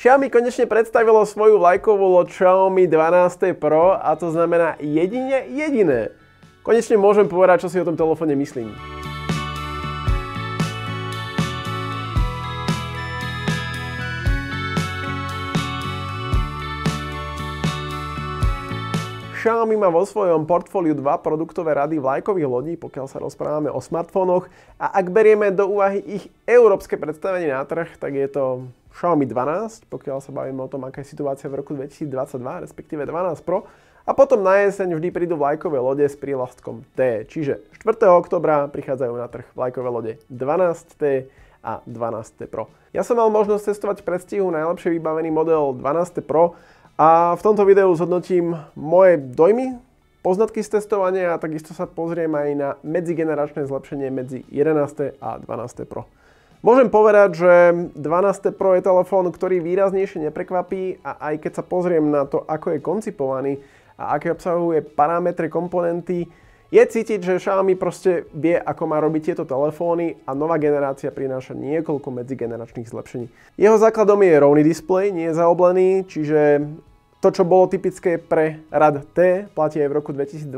Xiaomi konečne predstavilo svoju vlajkovú loď Xiaomi 12 Pro a to znamená jedine jediné. Konečne môžem povedať, čo si o tom telefóne myslím. Xiaomi má vo svojom portfóliu dva produktové rady vlajkových lodí, pokiaľ sa rozprávame o smartfónoch a ak berieme do úvahy ich európske predstavenie na trh, tak je to Xiaomi 12, pokiaľ sa bavíme o tom, aká je situácia v roku 2022, respektíve 12 Pro. A potom na jeseň vždy prídu vlajkové lode s prílastkom T. Čiže 4. oktobra prichádzajú na trh vlajkové lode 12T a 12T Pro. Ja som mal možnosť testovať v predstihu najlepšie vybavený model 12T Pro a v tomto videu zhodnotím moje dojmy, poznatky z testovania a takisto sa pozriem aj na medzigeneračné zlepšenie medzi 11. a 12. Pro. Môžem povedať, že 12. Pro je telefón, ktorý výraznejšie neprekvapí a aj keď sa pozriem na to, ako je koncipovaný a aké obsahuje parametre, komponenty, je cítiť, že Xiaomi proste vie, ako má robiť tieto telefóny a nová generácia prináša niekoľko medzigeneračných zlepšení. Jeho základom je rovný displej, nie je zaoblený, čiže to, čo bolo typické pre rad T, platí aj v roku 2022.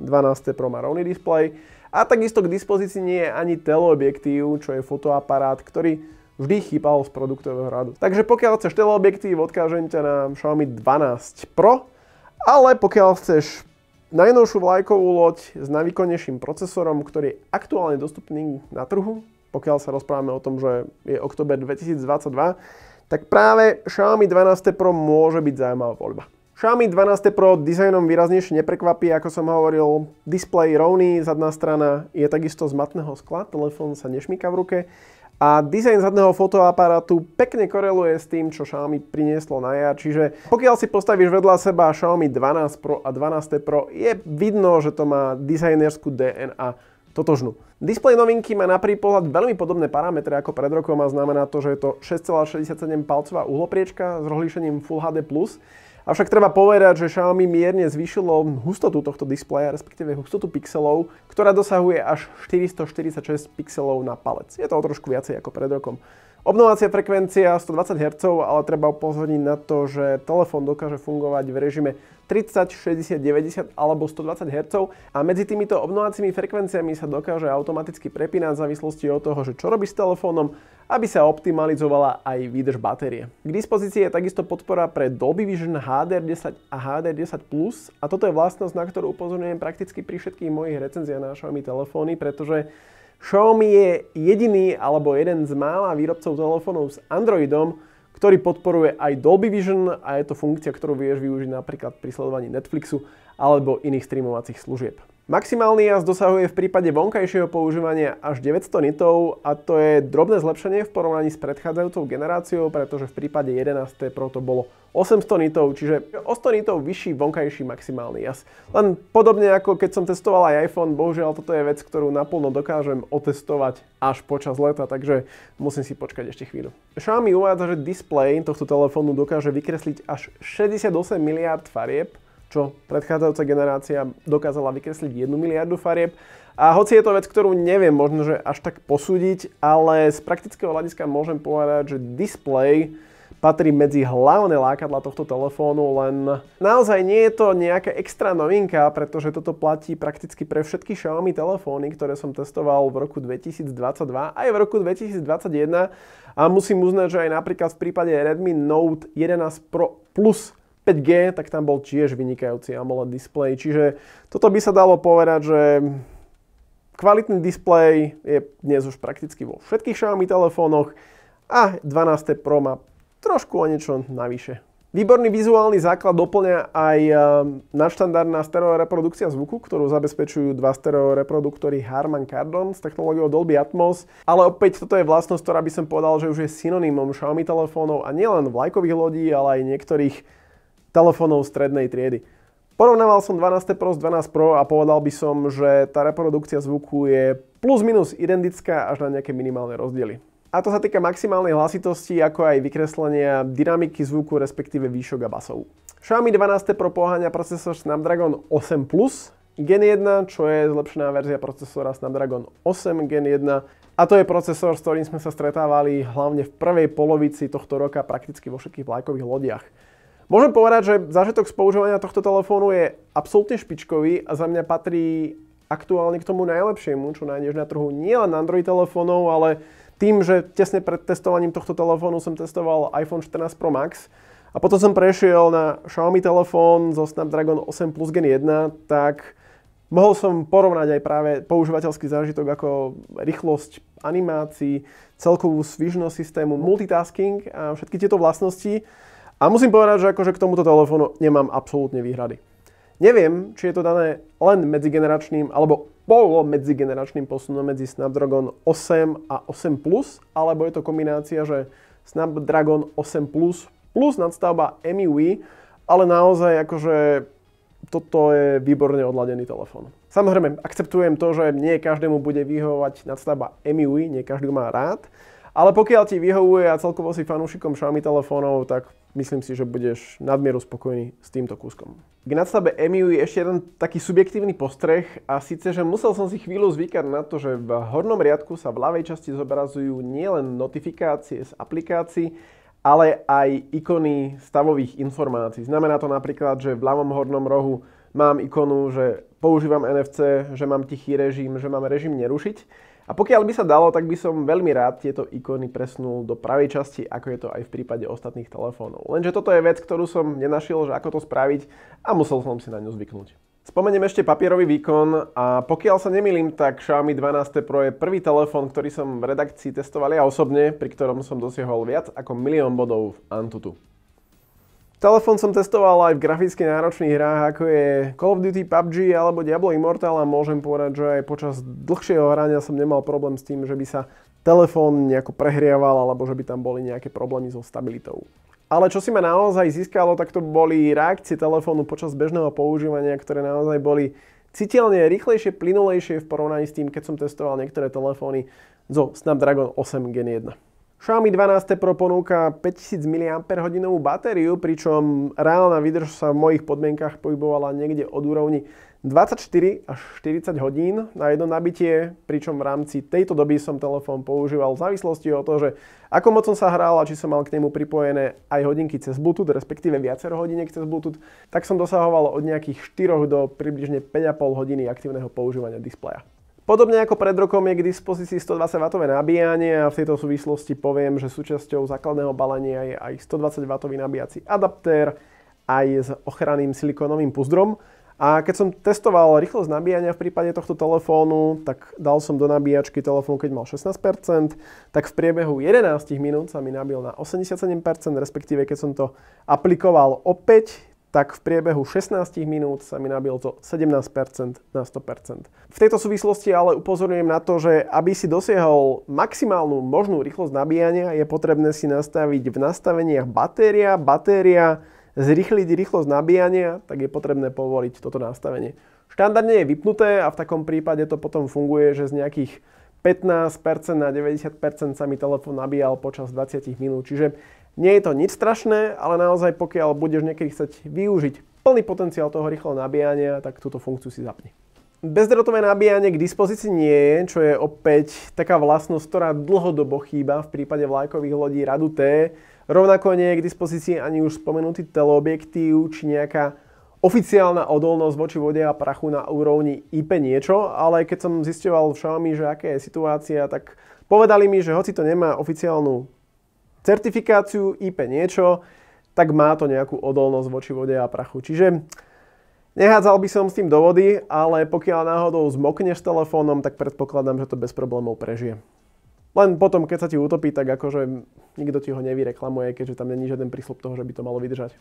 12. Pro má rovný displej a takisto k dispozícii nie je ani teleobjektív, čo je fotoaparát, ktorý vždy chýbal z produktového radu. Takže pokiaľ chceš teleobjektív, odkážem ťa na Xiaomi 12 Pro, ale pokiaľ chceš najnovšiu vlajkovú loď s najvýkonnejším procesorom, ktorý je aktuálne dostupný na trhu, pokiaľ sa rozprávame o tom, že je október 2022, tak práve Xiaomi 12 Pro môže byť zaujímavá voľba. Xiaomi 12 Pro dizajnom výraznejšie neprekvapí, ako som hovoril, displej rovný, zadná strana je takisto z matného skla, telefón sa nešmíka v ruke a dizajn zadného fotoaparátu pekne koreluje s tým, čo Xiaomi prinieslo na jar, čiže pokiaľ si postavíš vedľa seba Xiaomi 12 Pro a 12 Pro, je vidno, že to má dizajnerskú DNA totožnú. Displej novinky má na prvý pohľad veľmi podobné parametre ako pred rokom a znamená to, že je to 6,67 palcová uhlopriečka s rozlíšením Full HD+, Avšak treba povedať, že Xiaomi mierne zvýšilo hustotu tohto displeja, respektíve hustotu pixelov, ktorá dosahuje až 446 pixelov na palec. Je to o trošku viacej ako pred rokom. Obnovacia frekvencia 120 Hz, ale treba upozorniť na to, že telefón dokáže fungovať v režime 30, 60, 90 alebo 120 Hz a medzi týmito obnovacími frekvenciami sa dokáže automaticky prepínať v závislosti od toho, že čo robíš s telefónom, aby sa optimalizovala aj výdrž batérie. K dispozícii je takisto podpora pre Dolby Vision HDR 10 a HDR 10 a toto je vlastnosť, na ktorú upozorňujem prakticky pri všetkých mojich recenziách na Xiaomi telefóny, pretože Xiaomi je jediný alebo jeden z mála výrobcov telefónov s Androidom, ktorý podporuje aj Dolby Vision a je to funkcia, ktorú vieš využiť napríklad pri sledovaní Netflixu alebo iných streamovacích služieb. Maximálny jazd dosahuje v prípade vonkajšieho používania až 900 nitov a to je drobné zlepšenie v porovnaní s predchádzajúcou generáciou, pretože v prípade 11. Pro to bolo 800 nitov, čiže o 100 nitov vyšší vonkajší maximálny jas. Len podobne ako keď som testoval aj iPhone, bohužiaľ toto je vec, ktorú naplno dokážem otestovať až počas leta, takže musím si počkať ešte chvíľu. Xiaomi uvádza, že display tohto telefónu dokáže vykresliť až 68 miliard farieb, čo predchádzajúca generácia dokázala vykresliť 1 miliardu farieb. A hoci je to vec, ktorú neviem možno, že až tak posúdiť, ale z praktického hľadiska môžem povedať, že display patrí medzi hlavné lákadla tohto telefónu, len naozaj nie je to nejaká extra novinka, pretože toto platí prakticky pre všetky Xiaomi telefóny, ktoré som testoval v roku 2022 aj v roku 2021 a musím uznať, že aj napríklad v prípade Redmi Note 11 Pro Plus 5G, tak tam bol tiež vynikajúci AMOLED display, čiže toto by sa dalo povedať, že kvalitný display je dnes už prakticky vo všetkých Xiaomi telefónoch a 12 Pro má trošku o niečo navyše. Výborný vizuálny základ doplňa aj eh, nadštandardná stereo reprodukcia zvuku, ktorú zabezpečujú dva stereo reproduktory Harman Kardon s technológiou Dolby Atmos, ale opäť toto je vlastnosť, ktorá by som povedal, že už je synonymom Xiaomi telefónov a nielen vlajkových lodí, ale aj niektorých telefónov strednej triedy. Porovnával som 12 Pro s 12 Pro a povedal by som, že tá reprodukcia zvuku je plus minus identická až na nejaké minimálne rozdiely. A to sa týka maximálnej hlasitosti, ako aj vykreslenia dynamiky zvuku, respektíve výšok a basov. Xiaomi 12 Pro poháňa procesor Snapdragon 8 Plus Gen 1, čo je zlepšená verzia procesora Snapdragon 8 Gen 1, a to je procesor, s ktorým sme sa stretávali hlavne v prvej polovici tohto roka prakticky vo všetkých vlajkových lodiach. Môžem povedať, že zážitok z používania tohto telefónu je absolútne špičkový a za mňa patrí aktuálne k tomu najlepšiemu, čo nájdeš na trhu nielen Android telefónov, ale tým, že tesne pred testovaním tohto telefónu som testoval iPhone 14 Pro Max a potom som prešiel na Xiaomi telefón zo Snapdragon 8 Plus Gen 1, tak mohol som porovnať aj práve používateľský zážitok ako rýchlosť animácií, celkovú svižnosť systému, multitasking a všetky tieto vlastnosti. A musím povedať, že akože k tomuto telefónu nemám absolútne výhrady. Neviem, či je to dané len medzigeneračným alebo polo medzigeneračným posunom medzi Snapdragon 8 a 8 Plus, alebo je to kombinácia, že Snapdragon 8 Plus plus nadstavba MIUI, ale naozaj akože toto je výborne odladený telefón. Samozrejme, akceptujem to, že nie každému bude vyhovovať nadstavba MIUI, nie každý má rád, ale pokiaľ ti vyhovuje a celkovo si fanúšikom Xiaomi telefónov, tak myslím si, že budeš nadmieru spokojný s týmto kúskom. K nadstavbe EMU je ešte jeden taký subjektívny postreh a síce, že musel som si chvíľu zvykať na to, že v hornom riadku sa v ľavej časti zobrazujú nielen notifikácie z aplikácií, ale aj ikony stavových informácií. Znamená to napríklad, že v ľavom hornom rohu mám ikonu, že používam NFC, že mám tichý režim, že mám režim nerušiť. A pokiaľ by sa dalo, tak by som veľmi rád tieto ikony presnul do pravej časti, ako je to aj v prípade ostatných telefónov. Lenže toto je vec, ktorú som nenašiel, že ako to spraviť a musel som si na ňu zvyknúť. Spomeniem ešte papierový výkon a pokiaľ sa nemýlim, tak Xiaomi 12 Pro je prvý telefón, ktorý som v redakcii testoval ja osobne, pri ktorom som dosiahol viac ako milión bodov v Antutu. Telefón som testoval aj v graficky náročných hrách, ako je Call of Duty, PUBG alebo Diablo Immortal a môžem povedať, že aj počas dlhšieho hrania som nemal problém s tým, že by sa telefón nejako prehrieval alebo že by tam boli nejaké problémy so stabilitou. Ale čo si ma naozaj získalo, tak to boli reakcie telefónu počas bežného používania, ktoré naozaj boli citeľne rýchlejšie, plynulejšie v porovnaní s tým, keď som testoval niektoré telefóny zo Snapdragon 8 Gen 1. Xiaomi 12 Pro ponúka 5000 mAh batériu, pričom reálna výdrž sa v mojich podmienkach pohybovala niekde od úrovni 24 až 40 hodín na jedno nabitie, pričom v rámci tejto doby som telefón používal v závislosti o to, že ako moc som sa hral a či som mal k nemu pripojené aj hodinky cez Bluetooth, respektíve viacero hodiniek cez Bluetooth, tak som dosahoval od nejakých 4 do približne 5,5 hodiny aktívneho používania displeja. Podobne ako pred rokom je k dispozícii 120W nabíjanie a v tejto súvislosti poviem, že súčasťou základného balenia je aj 120W nabíjací adaptér aj s ochranným silikónovým puzdrom. A keď som testoval rýchlosť nabíjania v prípade tohto telefónu, tak dal som do nabíjačky telefón, keď mal 16%, tak v priebehu 11 minút sa mi nabil na 87%, respektíve keď som to aplikoval opäť tak v priebehu 16 minút sa mi nabil to 17% na 100%. V tejto súvislosti ale upozorňujem na to, že aby si dosiahol maximálnu možnú rýchlosť nabíjania, je potrebné si nastaviť v nastaveniach batéria, batéria, zrýchliť rýchlosť nabíjania, tak je potrebné povoliť toto nastavenie. Štandardne je vypnuté a v takom prípade to potom funguje, že z nejakých 15% na 90% sa mi telefón nabíjal počas 20 minút. Čiže nie je to nič strašné, ale naozaj pokiaľ budeš niekedy chcieť využiť plný potenciál toho rýchleho nabíjania, tak túto funkciu si zapni. Bezdrotové nabíjanie k dispozícii nie je, čo je opäť taká vlastnosť, ktorá dlhodobo chýba v prípade vlajkových lodí radu T. Rovnako nie je k dispozícii ani už spomenutý teleobjektív či nejaká oficiálna odolnosť voči vode a prachu na úrovni IP niečo, ale keď som zisťoval v Xiaomi, že aká je situácia, tak povedali mi, že hoci to nemá oficiálnu certifikáciu IP niečo, tak má to nejakú odolnosť voči vode a prachu. Čiže nehádzal by som s tým do vody, ale pokiaľ náhodou zmokneš telefónom, tak predpokladám, že to bez problémov prežije. Len potom, keď sa ti utopí, tak akože nikto ti ho nevyreklamuje, keďže tam není žiaden prísľub toho, že by to malo vydržať.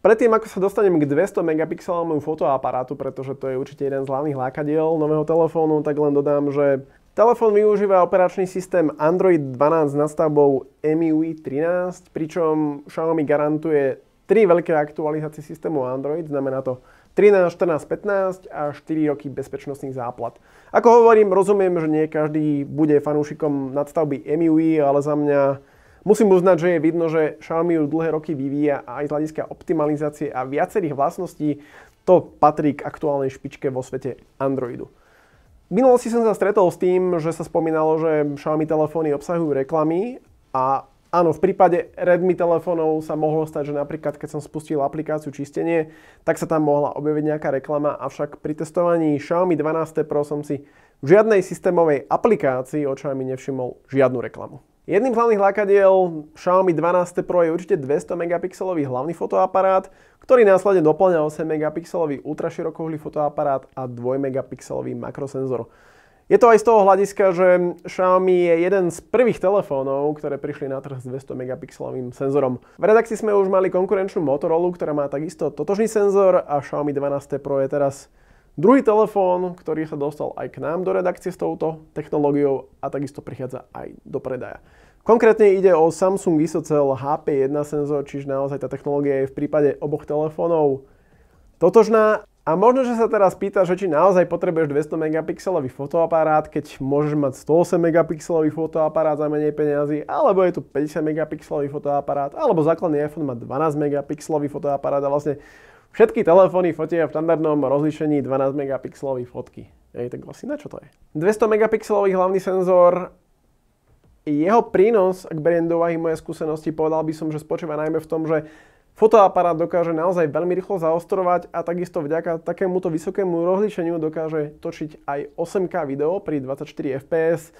Predtým, ako sa dostanem k 200 megapixelovému fotoaparátu, pretože to je určite jeden z hlavných lákadiel nového telefónu, tak len dodám, že Telefón využíva operačný systém Android 12 s nastavbou MIUI 13, pričom Xiaomi garantuje tri veľké aktualizácie systému Android, znamená to 13, 14, 15 a 4 roky bezpečnostných záplat. Ako hovorím, rozumiem, že nie každý bude fanúšikom nadstavby MIUI, ale za mňa musím uznať, že je vidno, že Xiaomi ju dlhé roky vyvíja a aj z hľadiska optimalizácie a viacerých vlastností to patrí k aktuálnej špičke vo svete Androidu. V minulosti som sa stretol s tým, že sa spomínalo, že Xiaomi telefóny obsahujú reklamy a áno, v prípade Redmi telefónov sa mohlo stať, že napríklad keď som spustil aplikáciu čistenie, tak sa tam mohla objaviť nejaká reklama, avšak pri testovaní Xiaomi 12 Pro som si v žiadnej systémovej aplikácii od Xiaomi nevšimol žiadnu reklamu. Jedným z hlavných lákadiel Xiaomi 12 Pro je určite 200 megapixelový hlavný fotoaparát, ktorý následne doplňa 8 megapixelový ultraširokohlý fotoaparát a 2 megapixelový makrosenzor. Je to aj z toho hľadiska, že Xiaomi je jeden z prvých telefónov, ktoré prišli na trh s 200 megapixelovým senzorom. V redakcii sme už mali konkurenčnú Motorola, ktorá má takisto totožný senzor a Xiaomi 12 Pro je teraz Druhý telefón, ktorý sa dostal aj k nám do redakcie s touto technológiou a takisto prichádza aj do predaja. Konkrétne ide o Samsung Isocel HP1 senzor, čiže naozaj tá technológia je v prípade oboch telefónov totožná. A možno, že sa teraz pýtaš, že či naozaj potrebuješ 200 megapixelový fotoaparát, keď môžeš mať 108 megapixelový fotoaparát za menej peniazy, alebo je tu 50 megapixelový fotoaparát, alebo základný iPhone má 12 megapixelový fotoaparát a vlastne Všetky telefóny fotia v štandardnom rozlíšení 12 megapixelových fotky. Ej, tak vlastne na čo to je? 200 megapixelový hlavný senzor, jeho prínos, ak beriem do uvahy moje skúsenosti, povedal by som, že spočíva najmä v tom, že fotoaparát dokáže naozaj veľmi rýchlo zaostrovať a takisto vďaka takémuto vysokému rozlíšeniu dokáže točiť aj 8K video pri 24 fps,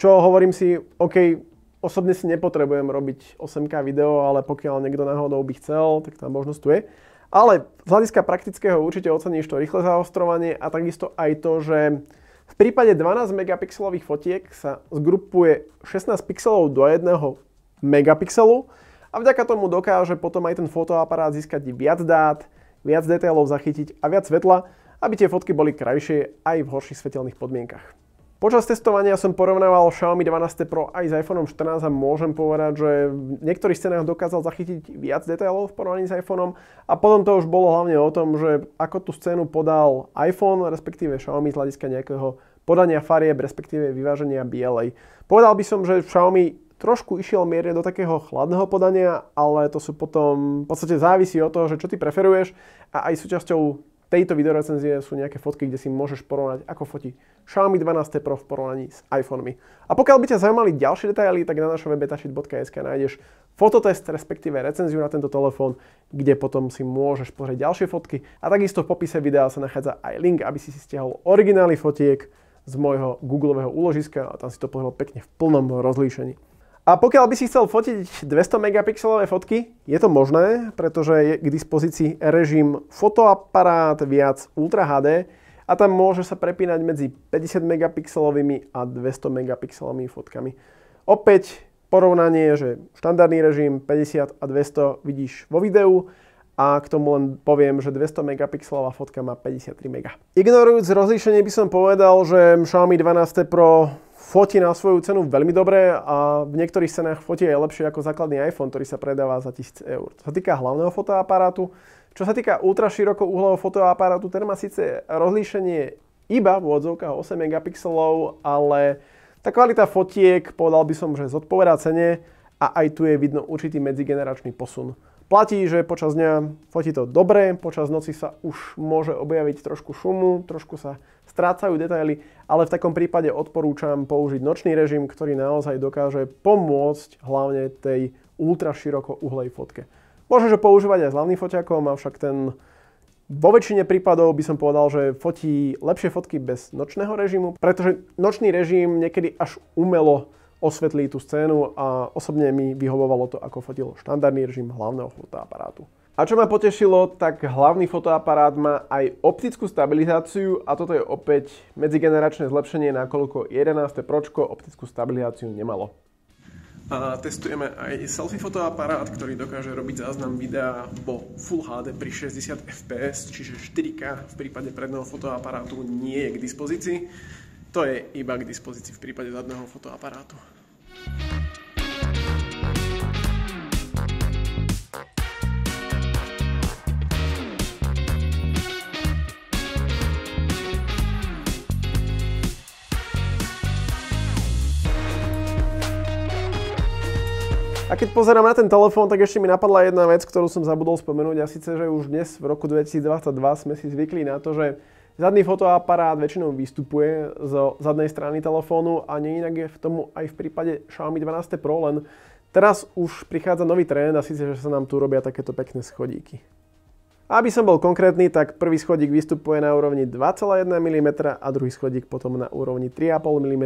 čo hovorím si, OK, osobne si nepotrebujem robiť 8K video, ale pokiaľ niekto náhodou by chcel, tak tá možnosť tu je. Ale z hľadiska praktického určite oceníš to rýchle zaostrovanie a takisto aj to, že v prípade 12 megapixelových fotiek sa zgrupuje 16 pixelov do 1 megapixelu a vďaka tomu dokáže potom aj ten fotoaparát získať viac dát, viac detailov zachytiť a viac svetla, aby tie fotky boli krajšie aj v horších svetelných podmienkach. Počas testovania som porovnával Xiaomi 12 Pro aj s iPhone 14 a môžem povedať, že v niektorých scénách dokázal zachytiť viac detailov v porovnaní s iPhone a potom to už bolo hlavne o tom, že ako tú scénu podal iPhone, respektíve Xiaomi z hľadiska nejakého podania farieb, respektíve vyváženia bielej. Povedal by som, že Xiaomi trošku išiel mierne do takého chladného podania, ale to sú potom, v podstate závisí od toho, že čo ty preferuješ a aj súčasťou tejto videorecenzie sú nejaké fotky, kde si môžeš porovnať, ako fotí Xiaomi 12 Pro v porovnaní s iPhonemi. A pokiaľ by ťa zaujímali ďalšie detaily, tak na našom webe tašit.sk nájdeš fototest, respektíve recenziu na tento telefón, kde potom si môžeš pozrieť ďalšie fotky. A takisto v popise videa sa nachádza aj link, aby si si stiahol originály fotiek z môjho googlového úložiska a tam si to pozrel pekne v plnom rozlíšení. A pokiaľ by si chcel fotiť 200 megapixelové fotky, je to možné, pretože je k dispozícii režim fotoaparát viac Ultra HD a tam môže sa prepínať medzi 50 megapixelovými a 200 megapixelovými fotkami. Opäť porovnanie, že štandardný režim 50 a 200 vidíš vo videu a k tomu len poviem, že 200 megapixelová fotka má 53 mega. Ignorujúc rozlíšenie by som povedal, že Xiaomi 12 Pro fotí na svoju cenu veľmi dobre a v niektorých cenách fotí aj lepšie ako základný iPhone, ktorý sa predáva za 1000 eur. Čo sa týka hlavného fotoaparátu, čo sa týka ultraširokouhlového fotoaparátu, ten má síce rozlíšenie iba v odzovkách 8 megapixelov, ale tá kvalita fotiek, povedal by som, že zodpovedá cene a aj tu je vidno určitý medzigeneračný posun. Platí, že počas dňa fotí to dobre, počas noci sa už môže objaviť trošku šumu, trošku sa strácajú detaily, ale v takom prípade odporúčam použiť nočný režim, ktorý naozaj dokáže pomôcť hlavne tej ultra široko uhlej fotke. Môžeš ho používať aj s hlavným foťakom, avšak ten vo väčšine prípadov by som povedal, že fotí lepšie fotky bez nočného režimu, pretože nočný režim niekedy až umelo osvetlí tú scénu a osobne mi vyhovovalo to, ako fotil štandardný režim hlavného fotoaparátu. A čo ma potešilo, tak hlavný fotoaparát má aj optickú stabilizáciu a toto je opäť medzigeneračné zlepšenie, nakoľko 11. pročko optickú stabilizáciu nemalo. A testujeme aj selfie fotoaparát, ktorý dokáže robiť záznam videa vo Full HD pri 60 fps, čiže 4K v prípade predného fotoaparátu nie je k dispozícii. To je iba k dispozícii v prípade zadného fotoaparátu. A keď pozerám na ten telefón, tak ešte mi napadla jedna vec, ktorú som zabudol spomenúť a síce, že už dnes v roku 2022 sme si zvykli na to, že zadný fotoaparát väčšinou vystupuje zo zadnej strany telefónu a inak je v tomu aj v prípade Xiaomi 12 Pro, len teraz už prichádza nový trend a síce, že sa nám tu robia takéto pekné schodíky. Aby som bol konkrétny, tak prvý schodík vystupuje na úrovni 2,1 mm a druhý schodík potom na úrovni 3,5 mm.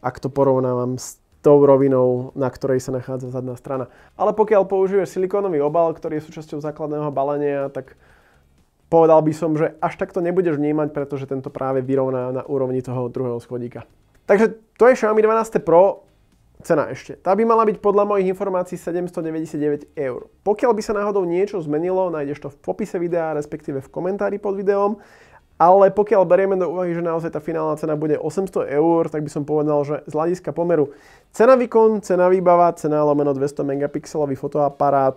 Ak to porovnávam s tou rovinou, na ktorej sa nachádza zadná strana. Ale pokiaľ použiješ silikónový obal, ktorý je súčasťou základného balenia, tak povedal by som, že až takto nebudeš vnímať, pretože tento práve vyrovná na úrovni toho druhého schodíka. Takže to je Xiaomi 12 Pro, cena ešte. Tá by mala byť podľa mojich informácií 799 eur. Pokiaľ by sa náhodou niečo zmenilo, nájdeš to v popise videa, respektíve v komentári pod videom. Ale pokiaľ berieme do úvahy, že naozaj tá finálna cena bude 800 eur, tak by som povedal, že z hľadiska pomeru cena výkon, cena výbava, cena lomeno 200 megapixelový fotoaparát,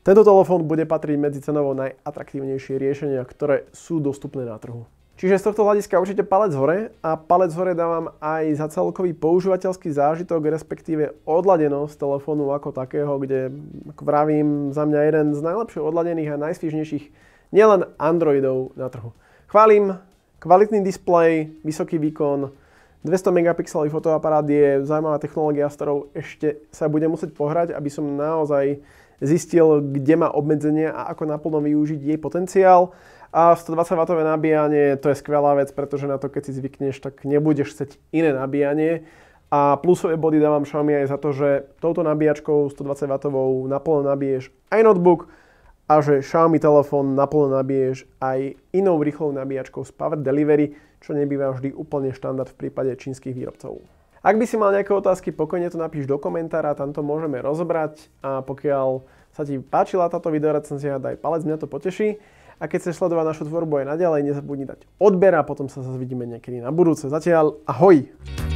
tento telefón bude patriť medzi cenovo najatraktívnejšie riešenia, ktoré sú dostupné na trhu. Čiže z tohto hľadiska určite palec hore a palec hore dávam aj za celkový používateľský zážitok, respektíve odladenosť telefónu ako takého, kde, ako vravím, za mňa jeden z najlepšie odladených a najsvižnejších nielen Androidov na trhu. Chválim, kvalitný displej, vysoký výkon, 200 megapixelový fotoaparát je zaujímavá technológia, s ktorou ešte sa budem musieť pohrať, aby som naozaj zistil, kde má obmedzenia a ako naplno využiť jej potenciál. A 120W nabíjanie, to je skvelá vec, pretože na to, keď si zvykneš, tak nebudeš chcieť iné nabíjanie. A plusové body dávam Xiaomi aj za to, že touto nabíjačkou 120W naplno nabiješ aj notebook, a že Xiaomi telefón naplno nabiješ aj inou rýchlou nabíjačkou z Power Delivery, čo nebýva vždy úplne štandard v prípade čínskych výrobcov. Ak by si mal nejaké otázky, pokojne to napíš do komentára, tam to môžeme rozobrať a pokiaľ sa ti páčila táto videorecenzia, daj palec, mňa to poteší. A keď chceš sledovať našu tvorbu aj naďalej, nezabudni dať odber a potom sa zase vidíme niekedy na budúce. Zatiaľ, ahoj!